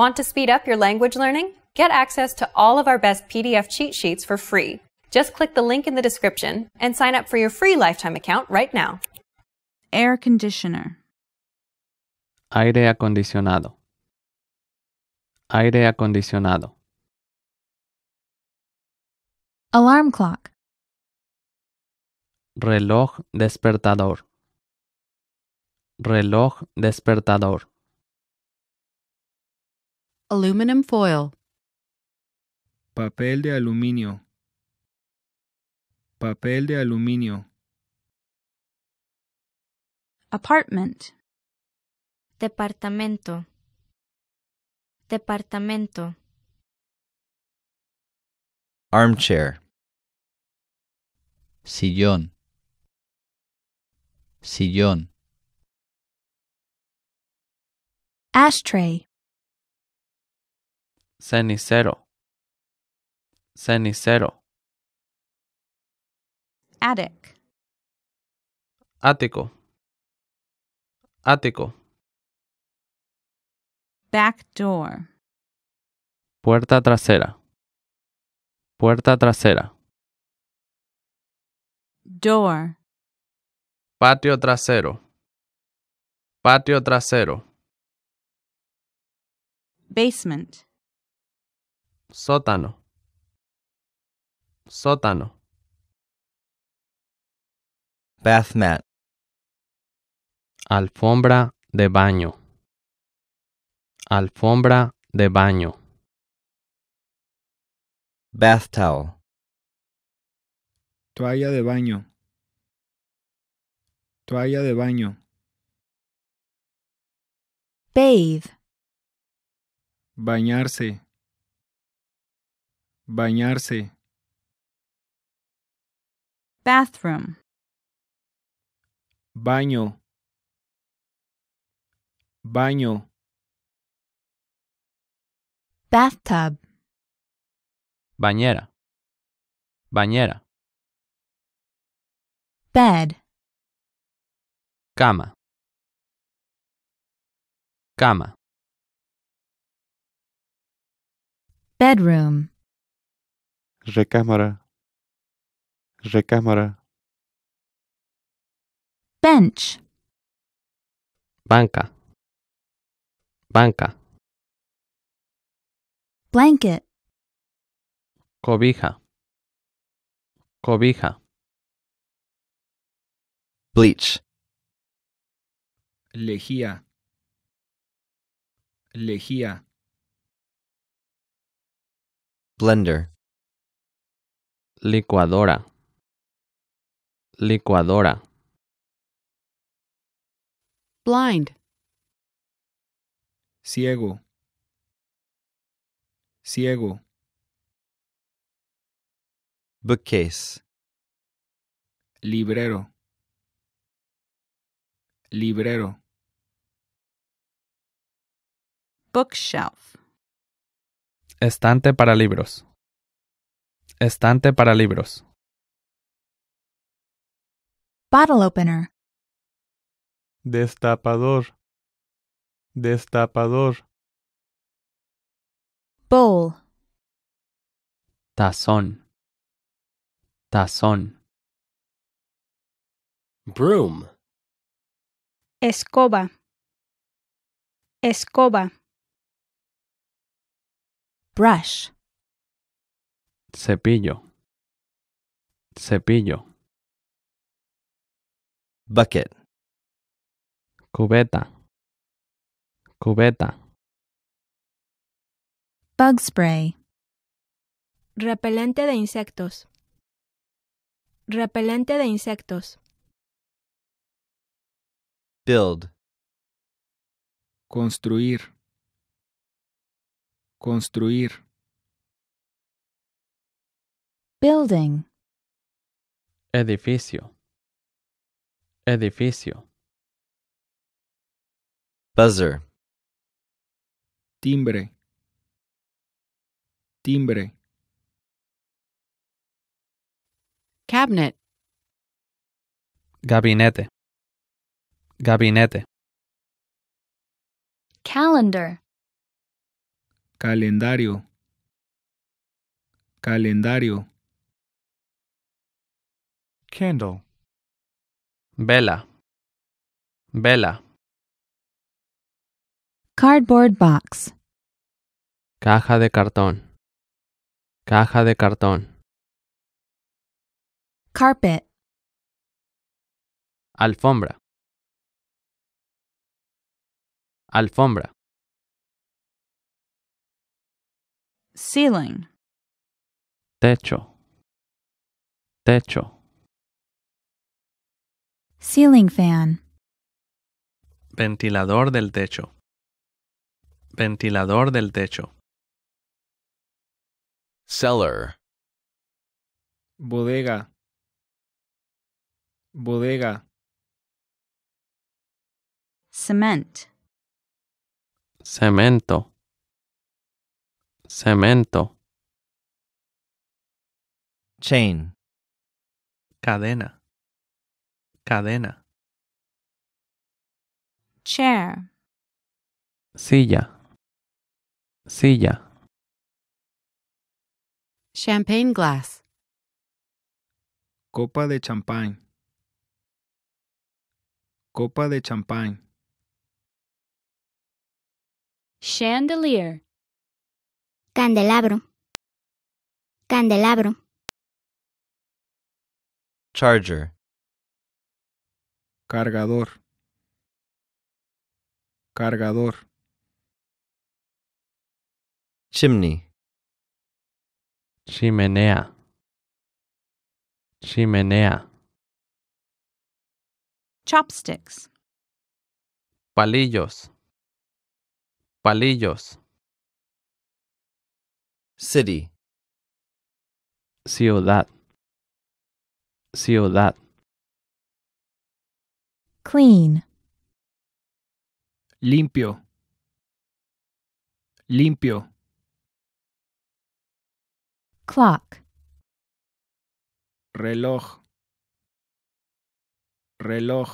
Want to speed up your language learning? Get access to all of our best PDF cheat sheets for free. Just click the link in the description and sign up for your free lifetime account right now. Air conditioner. Aire acondicionado. Aire acondicionado. Alarm clock. Reloj despertador. Reloj despertador aluminum foil. Papel de aluminio. Papel de aluminio. Apartment. Departamento. Departamento. Armchair. Sillón. Sillón. Ashtray. cenicero, cenicero. Attic, Ático, ático. back door, Puerta trasera, puerta trasera. door, Patio trasero, patio trasero. basement, sótano, sótano. mat, Alfombra de baño. Alfombra de baño. Bath towel. Toalla de baño. Toalla de baño. Bathe. Bañarse. Bañarse. Bathroom. Baño. Baño. Bathtub. Bañera. Bañera. Bed. Cama. Cama. Bedroom że Recamara. bench, banca, banca, blanket, cobija, cobija, bleach, lejía, lejía, blender, licuadora, licuadora. Blind. Ciego. Ciego. Bookcase. Librero. Librero. Bookshelf. Estante para libros. Estante para libros. Bottle opener. Destapador. Destapador. Bowl. Tazón. Tazón. Broom. Escoba. Escoba. Brush cepillo, cepillo. Bucket. Cubeta, cubeta. Bug spray. Repelente de insectos. Repelente de insectos. Build. Construir. Construir. Building. Edificio. Edificio. Buzzer. Timbre. Timbre. Cabinet. Gabinete. Gabinete. Calendar. Calendario. Calendario. Candle. Bella. Bella. Cardboard box. Caja de cartón. Caja de cartón. Carpet. Alfombra. Alfombra. Ceiling. Techo. Techo. Ceiling fan. Ventilador del techo. Ventilador del techo. Cellar. Bodega. Bodega. Cement. Cemento. Cemento. Chain. Cadena. cadena. Chair. Silla. Silla. Champagne glass. Copa de champán. Copa de champán. Chandelier. Candelabro. Candelabro. Charger cargador, cargador. Chimney, chimenea, chimenea, chopsticks, palillos, palillos, city, ciudad, ciudad. Clean. Limpio. Limpio. Clock. Reloj. Reloj.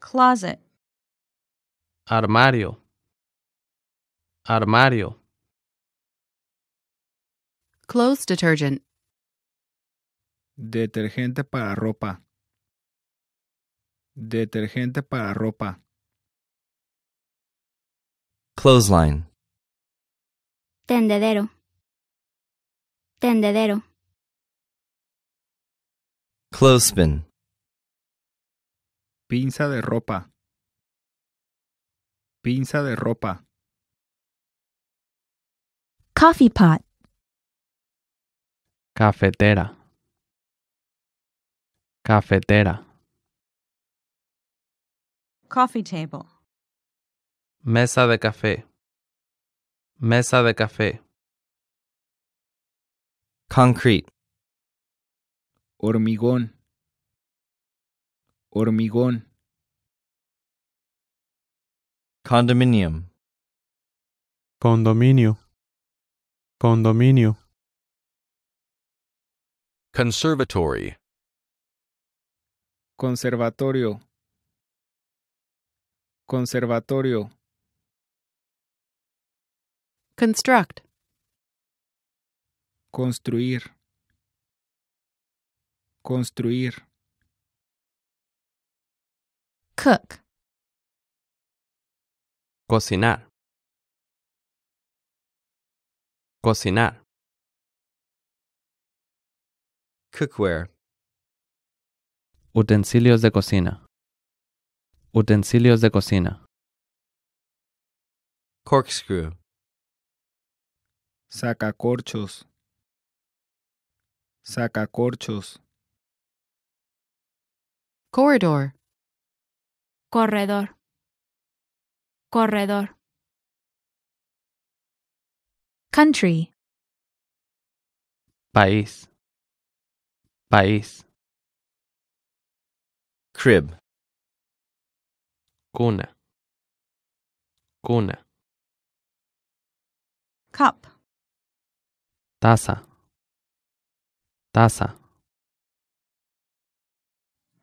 Closet. Armario. Armario. Clothes detergent. Detergente para ropa. Detergente para ropa. Clothesline. Tendedero. Tendedero. Clothespin. Pinza de ropa. Pinza de ropa. Coffee pot. Cafetera. Cafetera. Coffee table. Mesa de café. Mesa de café. Concrete. Hormigón. Hormigón. Condominium. Condominio. Condominio. Conservatory. Conservatorio. Conservatorio. Construct. Construir. Construir. Cook. Cocinar. Cocinar. Cookware. Utensilios de cocina. Utensilios de cocina. Corkscrew. Sacacorchos. Sacacorchos. Corridor. Corredor. Corredor. Country. País. País. Crib. Cuna. Cuna. Cup. Taza. Taza.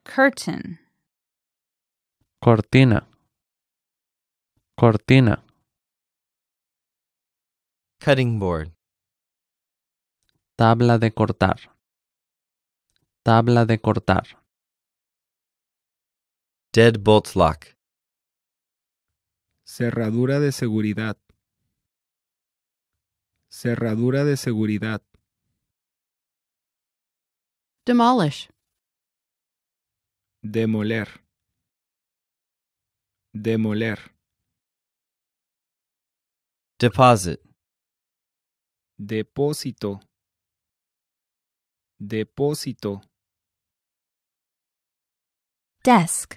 Curtain. Cortina. Cortina. Cutting board. Tabla de cortar. Tabla de cortar. Deadbolt lock. Cerradura de seguridad. Cerradura de seguridad. Demolish. Demoler. Demoler. Deposit. Depósito. Depósito. Desk.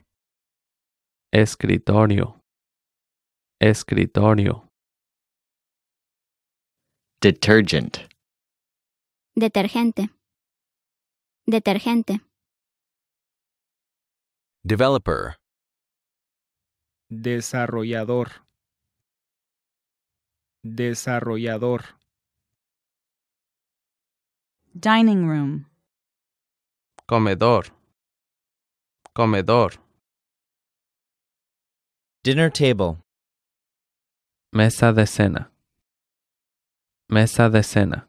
Escritorio. Escritorio. Detergent. Detergente. Detergente. Developer. Desarrollador. Desarrollador. Dining room. Comedor. Comedor. Dinner table. Mesa de cena. Mesa de cena.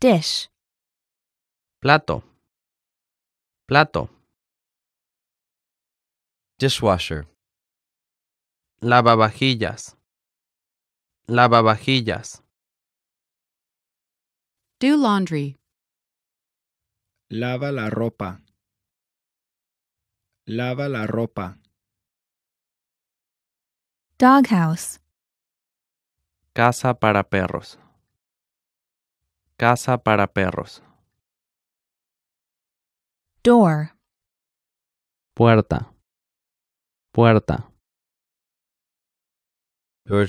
Dish. Plato. Plato. Dishwasher. Lavavajillas. Lavavajillas. Do laundry. Lava la ropa. Lava la ropa. Doghouse. Casa para perros. Casa para perros. Door. Puerta. Puerta. Door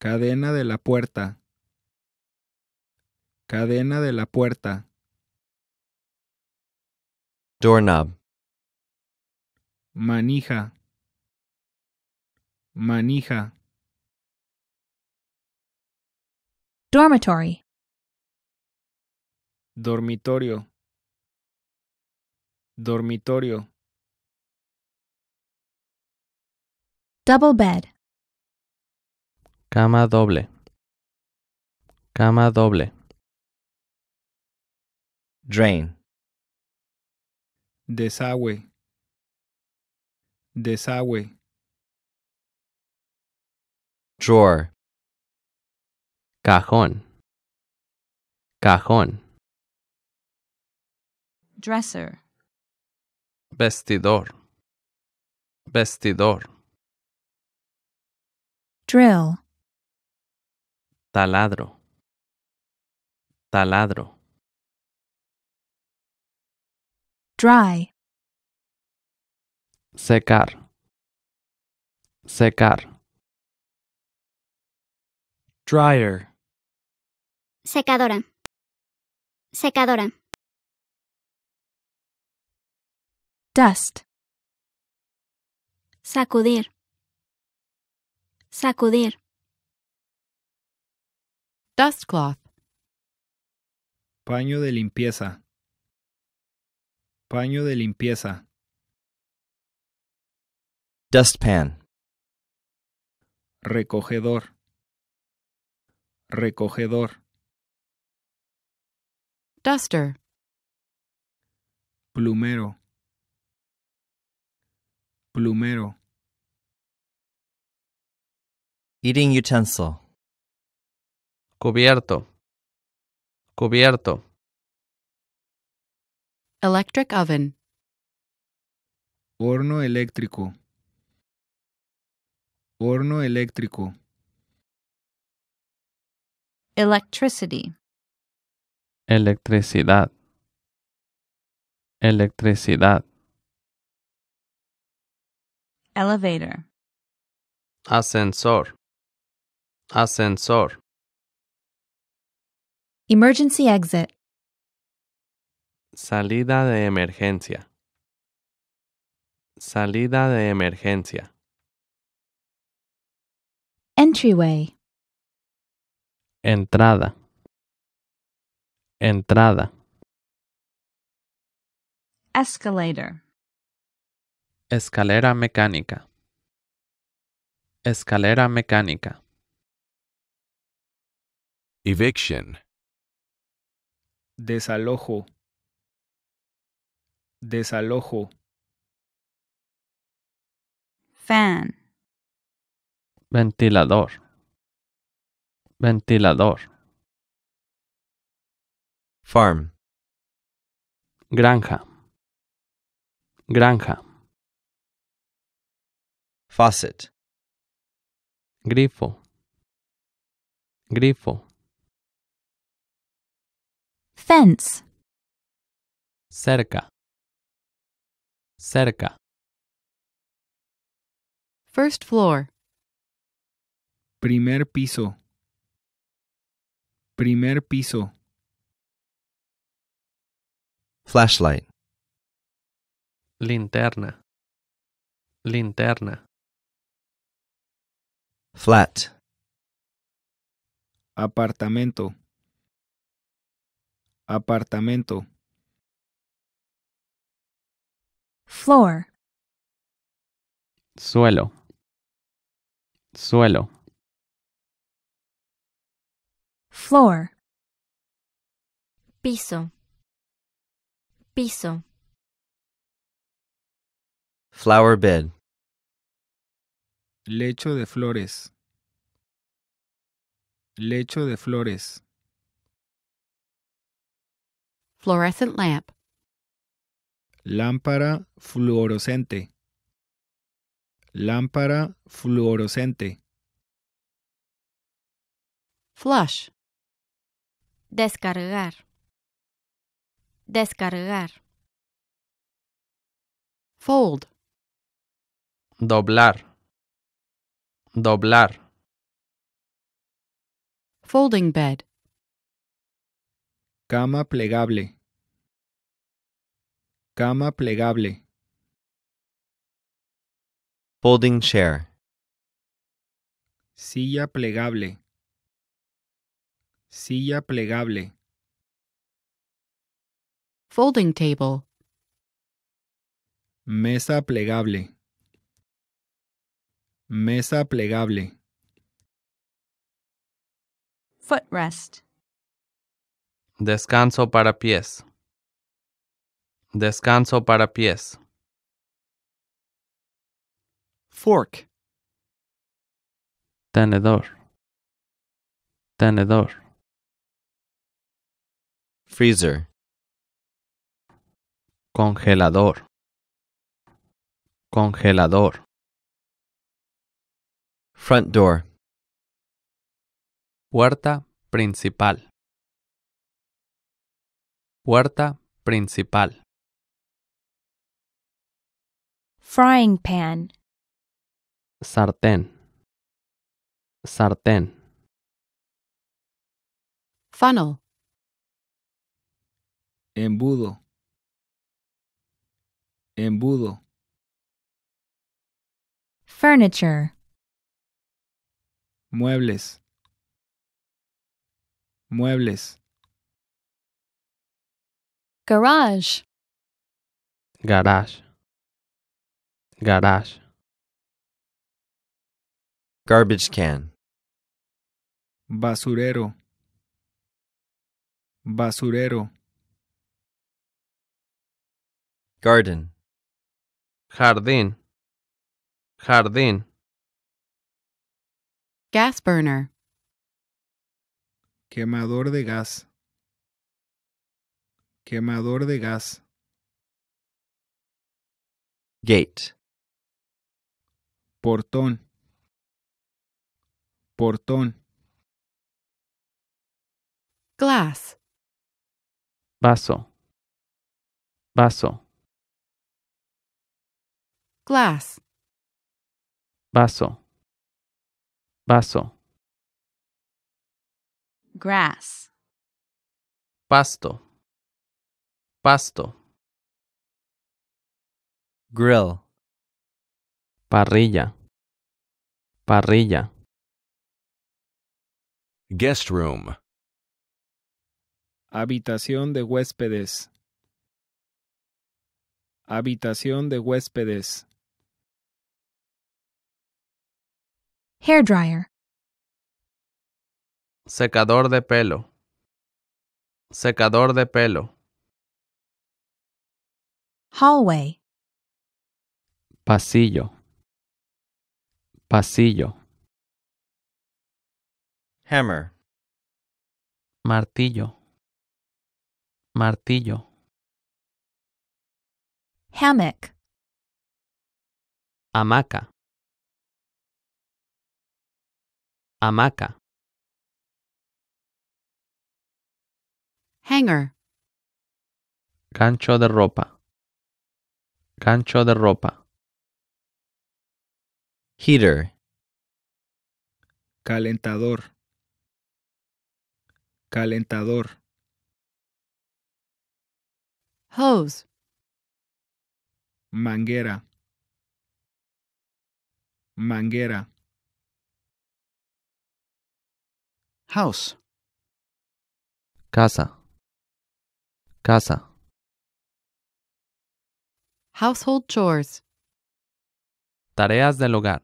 Cadena de la puerta. Cadena de la puerta. Doorknob. Manija. Manija. Dormitory. Dormitorio. Dormitorio. Double bed. Cama doble. Cama doble. Drain. Desagüe. Desagüe. drawer cajón cajón dresser vestidor vestidor drill taladro taladro dry secar secar Dryer. Secadora. Secadora. Dust. Sacudir. Sacudir. Dust cloth. Paño de limpieza. Paño de limpieza. Dustpan. Recogedor. Recogedor. Duster. Plumero. Plumero. Eating utensil. Cubierto. Cubierto. Electric oven. Horno eléctrico. Horno eléctrico. Electricity. Electricidad. Electricidad. Elevator. Ascensor. Ascensor. Emergency exit. Salida de emergencia. Salida de emergencia. Entryway. entrada, entrada. Escalator. Escalera mecánica. Escalera mecánica. Eviction. Desalojo. Desalojo. Fan. Ventilador. Ventilador. Farm. Granja. Granja. Faucet. Grifo. Grifo. Fence. Cerca. Cerca. First floor. Primer piso. Primer piso. Flashlight. Linterna. Linterna. Flat. Apartamento. Apartamento. Floor. Suelo. Suelo floor piso piso flower bed lecho de flores lecho de flores fluorescent lamp lámpara fluorescente lámpara fluorescente flush Descargar. Descargar. Fold. Doblar. Doblar. Folding bed. Cama plegable. Cama plegable. Folding chair. Silla plegable. Silla plegable. Folding table. Mesa plegable. Mesa plegable. Footrest. Descanso para pies. Descanso para pies. Fork. Tenedor. Tenedor. freezer congelador congelador front door puerta principal puerta principal frying pan sartén sartén funnel embudo, embudo. Furniture, muebles, muebles. Garage, garage, garage. Garbage can, basurero, basurero. Garden. Jardín. Jardín. Gas burner. Quemador de gas. Quemador de gas. Gate. Portón. Portón. Glass. Vaso. Vaso. glass vaso vaso grass pasto pasto grill parrilla parrilla guest room habitación de huéspedes habitación de huéspedes Hair dryer. Secador de pelo. Secador de pelo. Hallway. Pasillo. Pasillo. Hammer. Martillo. Martillo. Hammock. Hamaca. hamaca hanger gancho de ropa gancho de ropa heater calentador calentador hose manguera manguera House. Casa. Casa. Household chores. Tareas del hogar.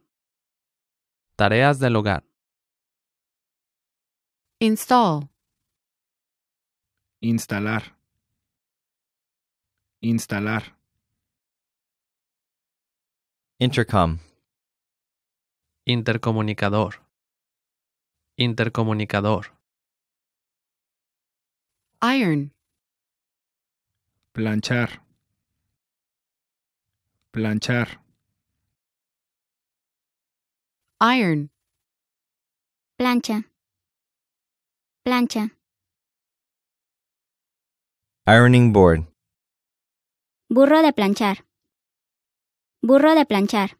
Tareas del hogar. Install. Instalar. Instalar. Intercom. Intercomunicador. Intercomunicador. Iron. Planchar. Planchar. Iron. Plancha. Plancha. Ironing board. Burro de planchar. Burro de planchar.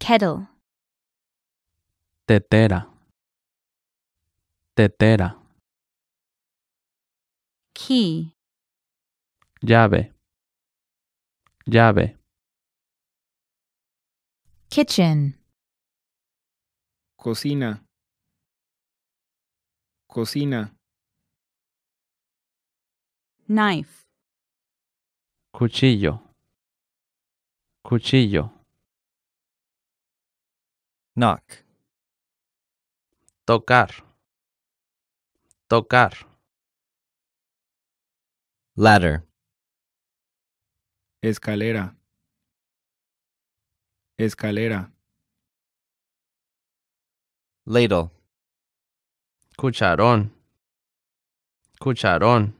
Kettle. tetera, tetera. Key. Llave, llave. Kitchen. Cocina. Cocina. Knife. Cuchillo. Cuchillo. Knock tocar, tocar. Ladder. Escalera. Escalera. Ladle. Cucharón. Cucharón.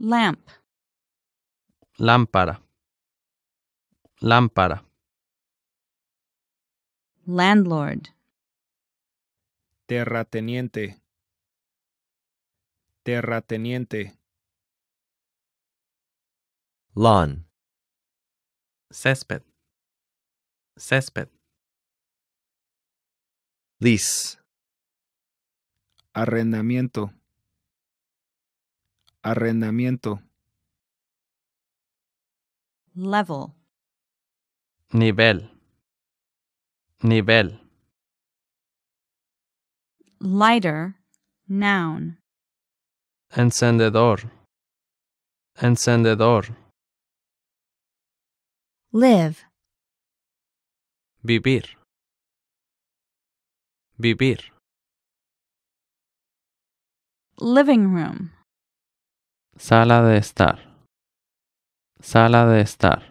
Lamp. Lámpara. Lámpara. Landlord. Terrateniente. Terrateniente. Lawn. Césped. Césped. Lease. Arrendamiento. Arrendamiento. Level. Nivel. Nivel. Lighter, noun. Encendedor. Encendedor. Live. Vivir. Vivir. Living room. Sala de estar. Sala de estar.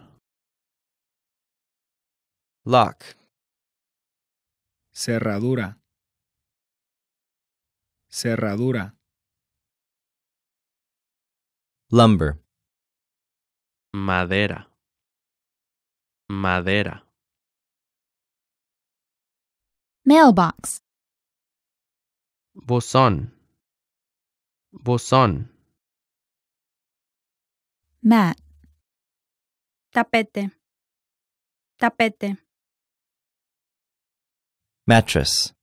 Lock. Cerradura. Cerradura. Lumber. Madera. Madera. Mailbox. Bosón. Bosón. Mat. Tapete. Tapete. Mattress.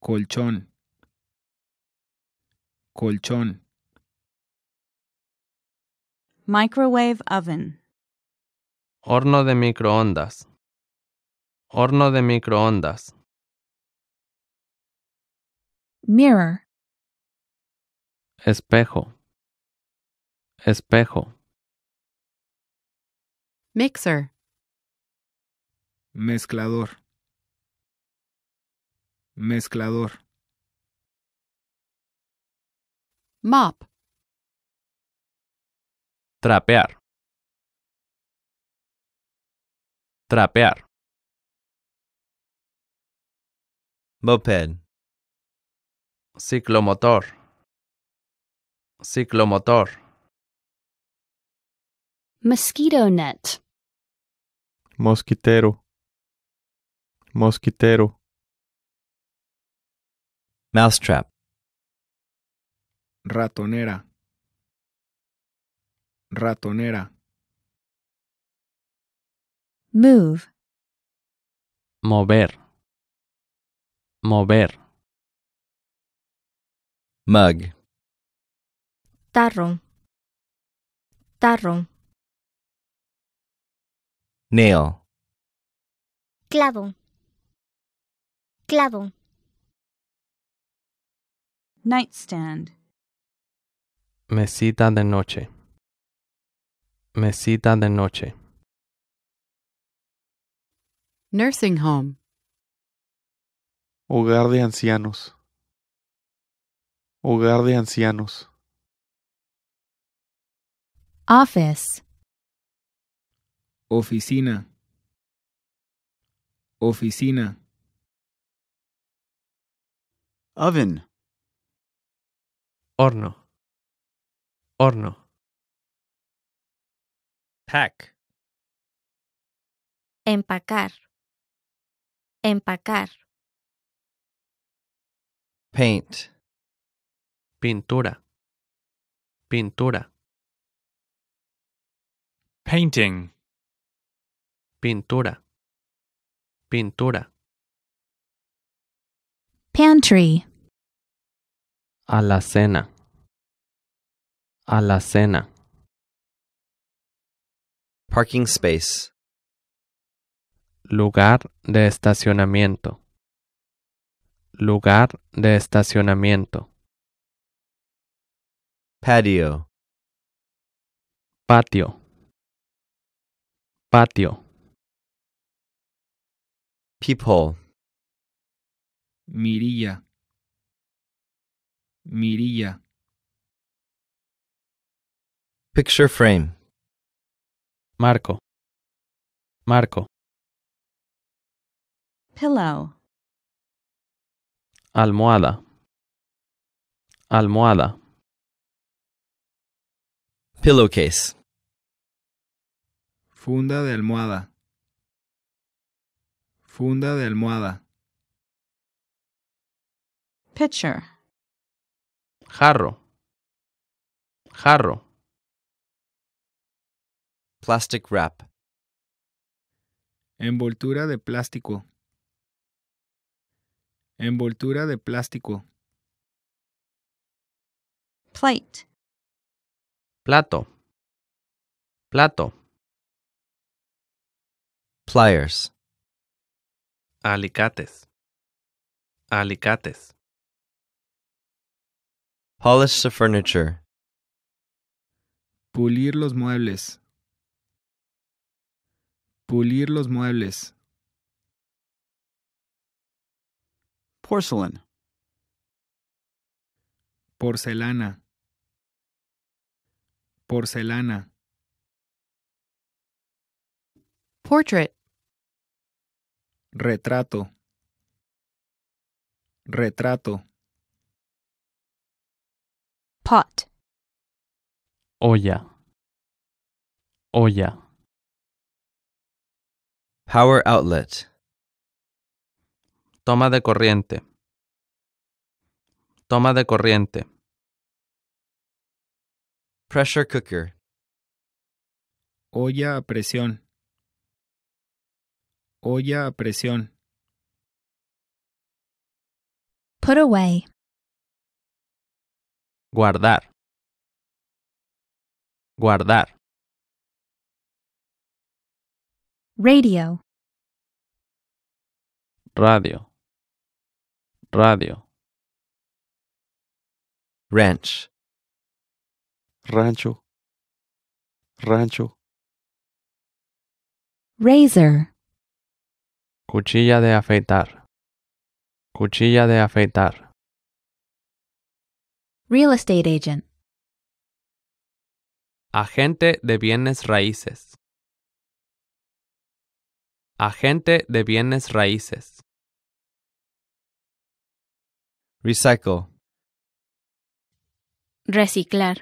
colchón, colchón. Microwave oven. Horno de microondas. Horno de microondas. Mirror. Espejo. Espejo. Mixer. Mezclador. Mezclador. Mop. Trapear. Trapear. Moped. Ciclomotor. Ciclomotor. Mosquito net. Mosquitero. Mosquitero. Mousetrap. Ratonera. Ratonera. Move. Mover. Mover. Mug. Tarro. Tarro. Nail. Clavo. Clavo. Nightstand. Mesita de noche. Mesita de noche. Nursing home. Hogar de ancianos. Hogar de ancianos. Office. Oficina. Oficina. Oven. Horno. Horno. Pack. Empacar. Empacar. Paint. Pintura. Pintura. Painting. Pintura. Pintura. Pantry. Alacena. A la cena. Parking space. Lugar de estacionamiento. Lugar de estacionamiento. Patio. Patio. Patio. People. Mirilla. Mirilla. Picture frame. Marco. Marco. Pillow. Almohada. Almohada. Pillowcase. Funda de almohada. Funda de almohada. Pitcher. Jarro. Jarro. plastic wrap. Envoltura de plástico. Envoltura de plástico. Plate. Plato. Plato. Pliers. Alicates. Alicates. Polish the furniture. Pulir los muebles. Pulir los muebles. Porcelain. Porcelana. Porcelana. Portrait. Retrato. Retrato. Pot. Olla. Olla. Power outlet. Toma de corriente. Toma de corriente. Pressure cooker. Olla a presión. Olla a presión. Put away. Guardar. Guardar. radio radio radio ranch rancho rancho razor cuchilla de afeitar cuchilla de afeitar real estate agent agente de bienes raíces Agente de bienes raíces. Recycle. Reciclar.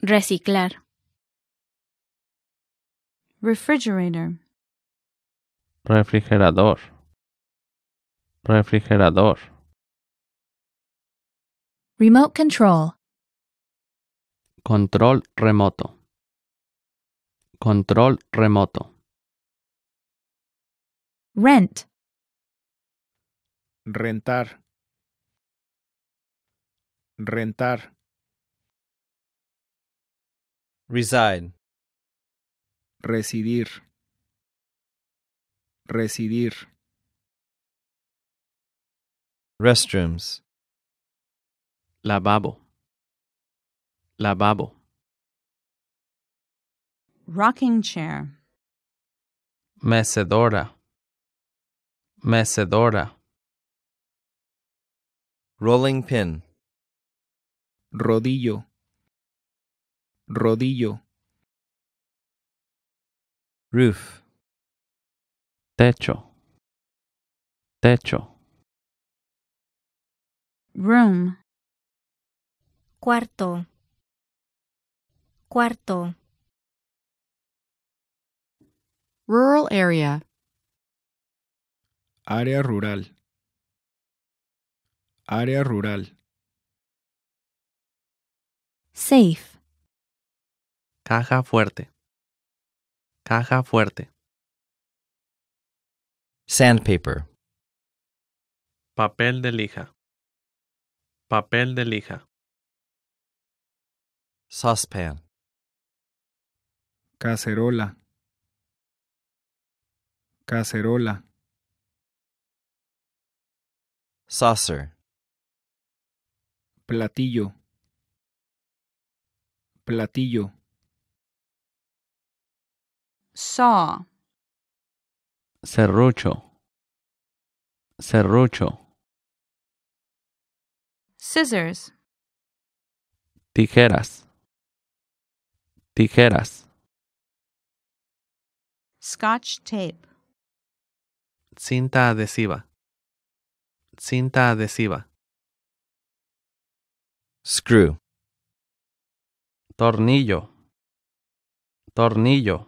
Reciclar. Refrigerator. Refrigerador. Refrigerador. Remote control. Control remoto. Control remoto. Rent. Rentar. Rentar. Reside. Residir. Residir. Restrooms. Lavabo. Lavabo. Rocking chair. Mecedora. Mecedora. Rolling pin. Rodillo. Rodillo. Roof. Techo. Techo. Room. Cuarto. Cuarto. Rural area. Área rural. Área rural. Safe. Caja fuerte. Caja fuerte. Sandpaper. Papel de lija. Papel de lija. Saucepan. Cacerola. Cacerola. Saucer. Platillo. Platillo. Saw. Serrucho. Serrucho. Scissors. Tijeras. Tijeras. Scotch tape. Cinta adhesiva. cinta adhesiva. Screw. Tornillo. Tornillo.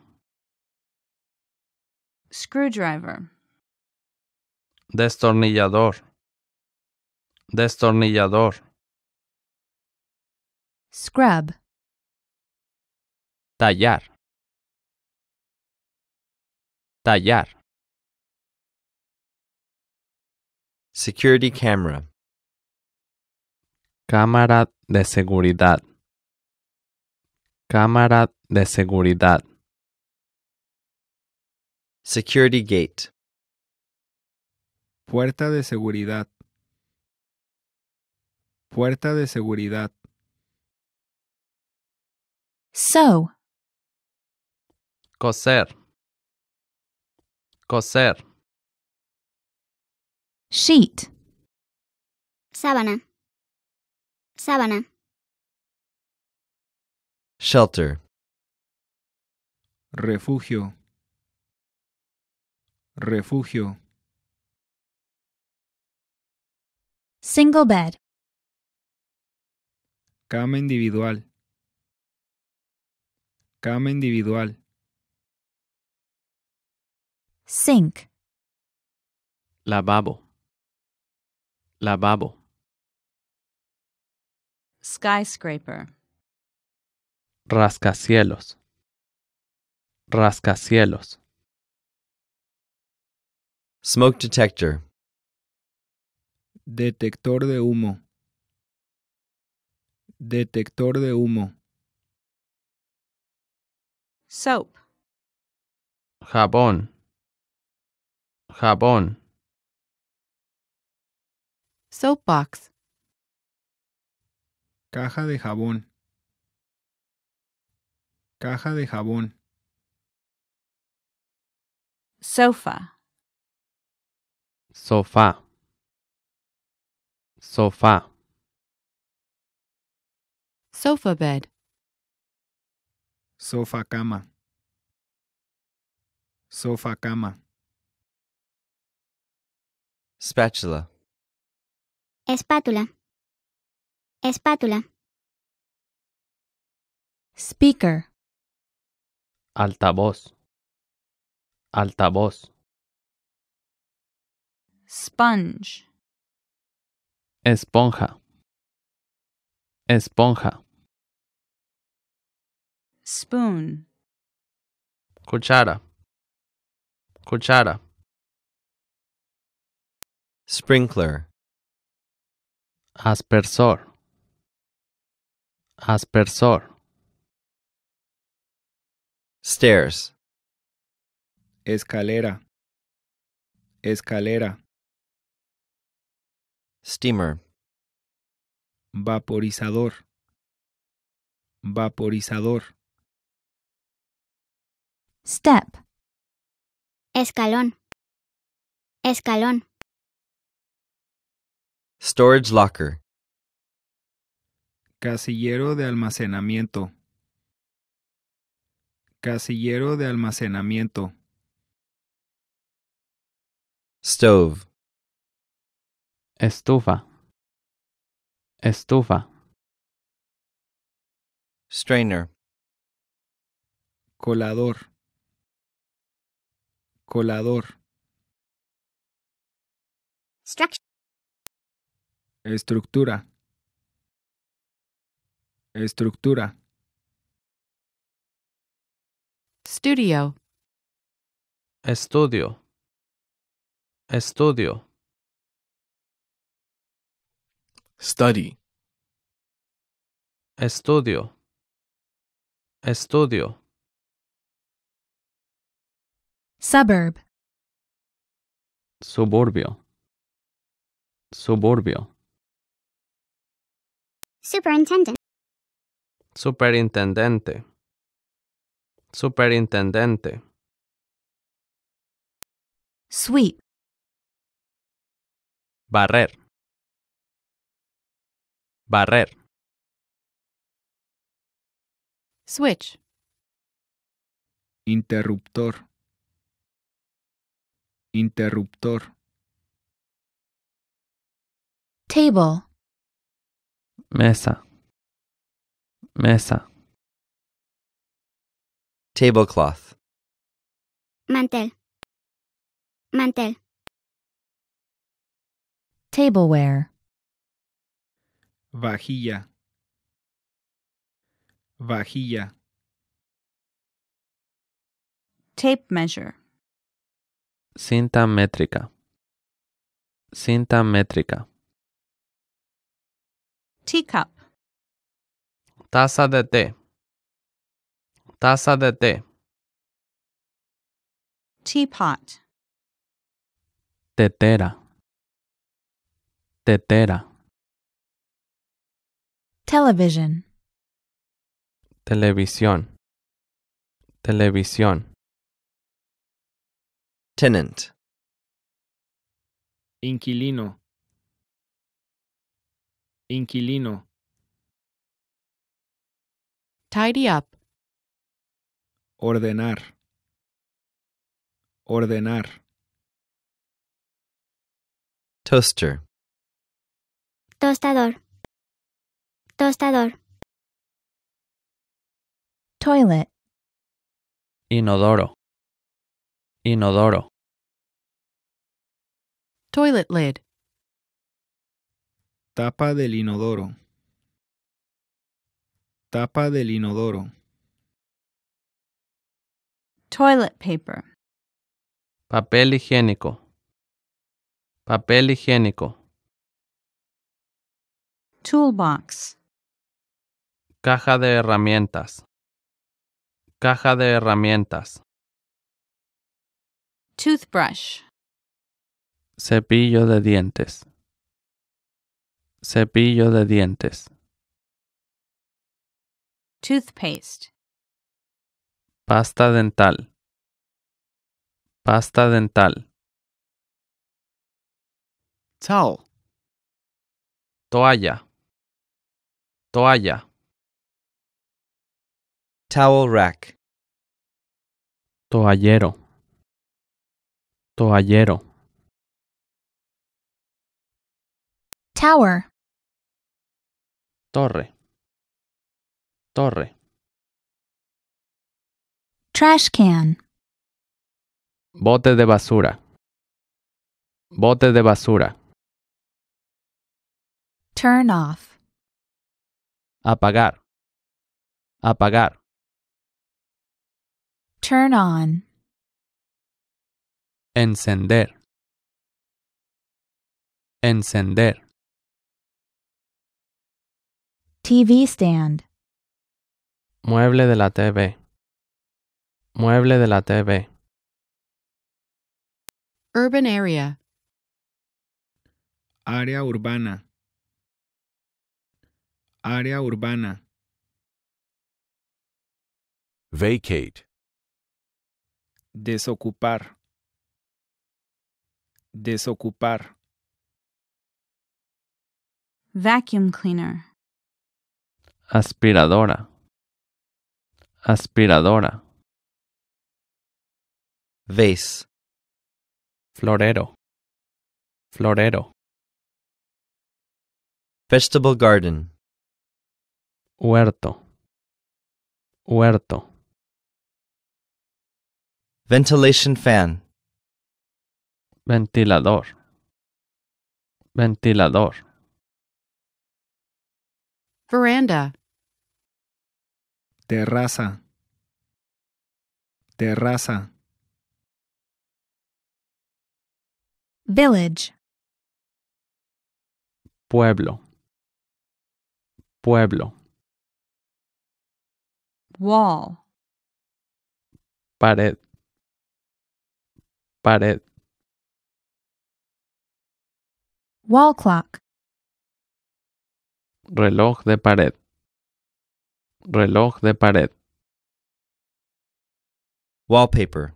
Screwdriver. Destornillador. Destornillador. Scrub. Tallar. Tallar. Security camera. Cámara de seguridad. Cámara de seguridad. Security gate. Puerta de seguridad. Puerta de seguridad. So. Coser. Coser. Sheet. Sábana. Sábana. Shelter. Refugio. Refugio. Single bed. Cama individual. Cama individual. Sink. Lavabo. Lavabo. Skyscraper. Rascacielos. Rascacielos. Smoke detector. Detector de humo. Detector de humo. Soap. Jabón. Jabón. Soapbox. Caja de jabón. Caja de jabón. Sofa. Sofá. Sofá. Sofa bed. Sofa cama. Sofa cama. Spatula. Espátula. Espátula. Speaker. Altavoz. Altavoz. Sponge. Esponja. Esponja. Spoon. Cuchara. Cuchara. Sprinkler aspersor aspersor stairs escalera escalera steamer vaporizador vaporizador step escalón escalón Storage locker. Casillero de almacenamiento. Casillero de almacenamiento. Stove. Estufa. Estufa. Strainer. Colador. Colador. Structure. Estructura. Estructura. Studio. Estudio. Estudio. Study. Estudio. Estudio. Suburb. Suburbio. Suburbio. Superintendent. Superintendente. Superintendente. Sweep. Barrer. Barrer. Switch. Interruptor. Interruptor. Table mesa, mesa. Tablecloth, mantel, mantel. Tableware. Vajilla. Vajilla. Tape measure. Cinta métrica. Cinta métrica teacup. Taza de té. Taza de té. Teapot. Tetera. Tetera. Television. Televisión. Televisión. Tenant. Inquilino. Inquilino. Tidy up. Ordenar. Ordenar. Toaster. Tostador. Tostador. Toilet. Inodoro. Inodoro. Toilet lid. Tapa del inodoro. Tapa del inodoro. Toilet paper. Papel higiénico. Papel higiénico. Toolbox. Caja de herramientas. Caja de herramientas. Toothbrush. Cepillo de dientes. Cepillo de dientes. Toothpaste. Pasta dental. Pasta dental. Towel. Toalla. Toalla. Towel rack. Toallero. Toallero. Tower torre, torre. Trash can. Bote de basura. Bote de basura. Turn off. Apagar. Apagar. Turn on. Encender. Encender. TV stand. Mueble de la TV. Mueble de la TV. Urban area. Área urbana. Área urbana. Vacate. Desocupar. Desocupar. Vacuum cleaner. aspiradora, aspiradora. Vase, florero, florero. Vegetable garden, huerto, huerto. Ventilation fan, ventilador, ventilador. Veranda. Terraza. Terraza. Village. Pueblo. Pueblo. Wall. Pared. Pared. Wall clock. reloj de pared, reloj de pared, wallpaper,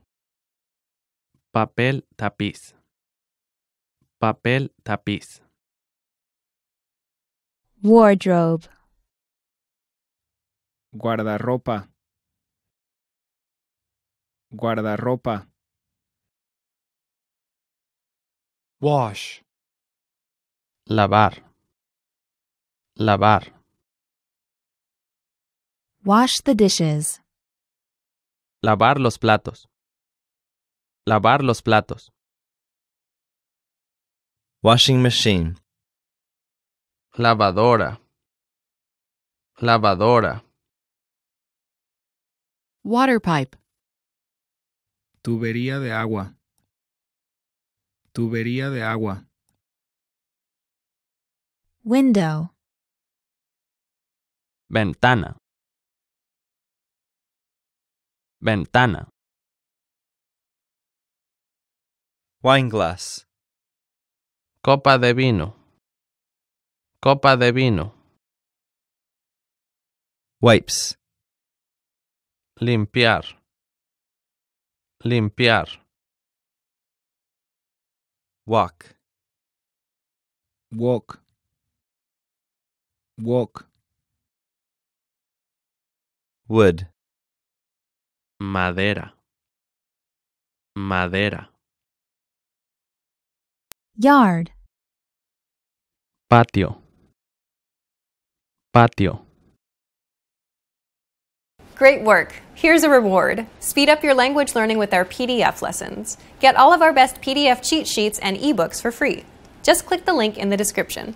papel tapiz, papel tapiz, wardrobe, guardarropa, guardarropa, wash, lavar Lavar. Wash the dishes. Lavar los platos. Lavar los platos. Washing machine. Lavadora. Lavadora. Water pipe. Tubería de agua. Tubería de agua. Window. ventana, ventana. glass. Copa de vino. Copa de vino. Wipes. Limpiar. Limpiar. Walk. Walk. Walk. wood madera madera yard patio patio Great work. Here's a reward. Speed up your language learning with our PDF lessons. Get all of our best PDF cheat sheets and ebooks for free. Just click the link in the description.